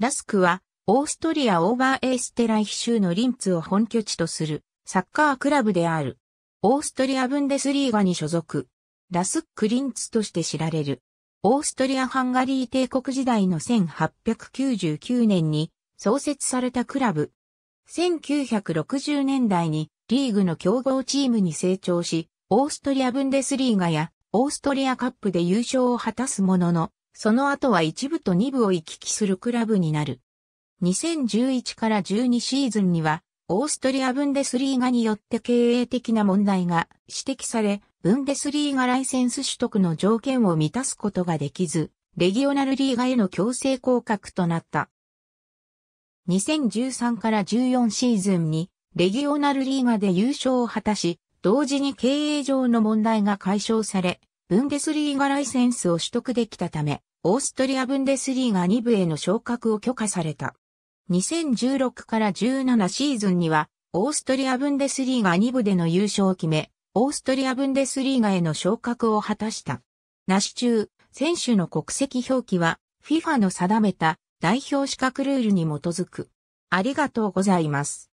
ラスクは、オーストリア・オーバーエーステライヒ州のリンツを本拠地とするサッカークラブである。オーストリア・ブンデスリーガに所属。ラスック・リンツとして知られる。オーストリア・ハンガリー帝国時代の1899年に創設されたクラブ。1960年代にリーグの強豪チームに成長し、オーストリア・ブンデスリーガやオーストリアカップで優勝を果たすものの、その後は一部と二部を行き来するクラブになる。2011から12シーズンには、オーストリア・ブンデスリーガによって経営的な問題が指摘され、ブンデスリーガライセンス取得の条件を満たすことができず、レギオナルリーガへの強制降格となった。2013から14シーズンに、レギオナルリーガで優勝を果たし、同時に経営上の問題が解消され、ブンデスリーガライセンスを取得できたため、オーストリアブンデスリーガ2部への昇格を許可された。2016から17シーズンには、オーストリアブンデスリーガ2部での優勝を決め、オーストリアブンデスリーガへの昇格を果たした。なし中、選手の国籍表記は、FIFA の定めた代表資格ルールに基づく。ありがとうございます。